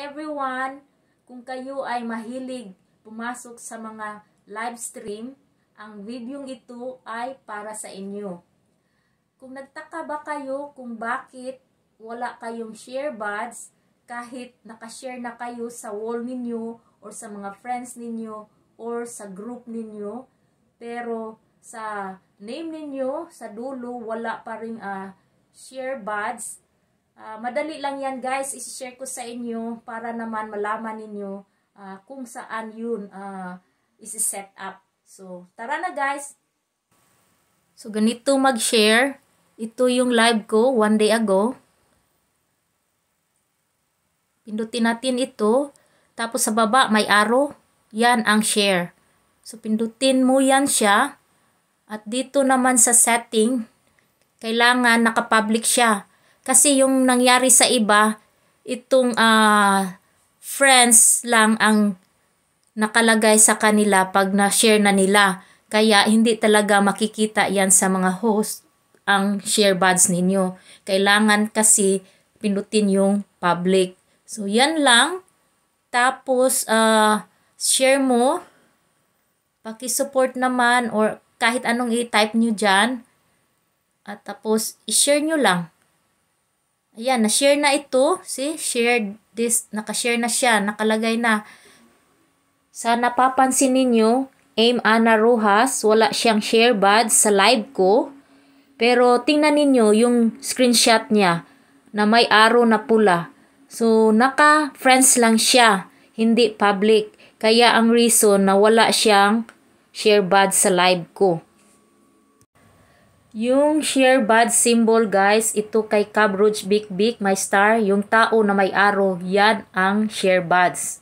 everyone! Kung kayo ay mahilig pumasok sa mga live stream, ang videong ito ay para sa inyo. Kung nagtaka ba kayo kung bakit wala kayong share buds, kahit nakashare na kayo sa wall ninyo or sa mga friends ninyo or sa group ninyo pero sa name ninyo sa dulo wala pa ring uh, ah, share buds Uh, madali lang yan guys, isi-share ko sa inyo para naman malaman ninyo uh, kung saan yun uh, isi-set up. So, tara na guys! So, ganito mag-share. Ito yung live ko one day ago. Pindutin natin ito. Tapos sa baba may arrow. Yan ang share. So, pindutin mo yan siya. At dito naman sa setting, kailangan nakapublic siya. Kasi yung nangyari sa iba, itong uh, friends lang ang nakalagay sa kanila pag na-share na nila. Kaya hindi talaga makikita yan sa mga host ang share buds ninyo. Kailangan kasi pinutin yung public. So yan lang. Tapos uh, share mo. Paki-support naman or kahit anong i-type nyo dyan. At tapos i-share nyo lang. Ayan, na-share na ito. See, shared this. Naka-share na siya. Nakalagay na. Sana papansin ninyo, Aim Ana Rojas, wala siyang share bad sa live ko. Pero tingnan ninyo yung screenshot niya na may arrow na pula. So, naka-friends lang siya, hindi public. Kaya ang reason na wala siyang share bad sa live ko. Yung share bad symbol guys, ito kay coverage Big Big, my star, yung tao na may aro, yan ang share buds.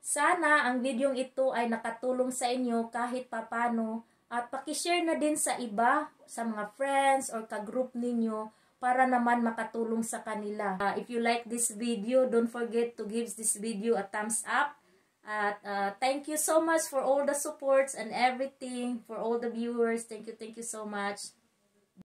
Sana ang videong ito ay nakatulong sa inyo kahit papano at paki-share na din sa iba, sa mga friends or ka-group ninyo para naman makatulong sa kanila. Uh, if you like this video, don't forget to give this video a thumbs up At uh, thank you so much for all the supports and everything, for all the viewers. Thank you, thank you so much.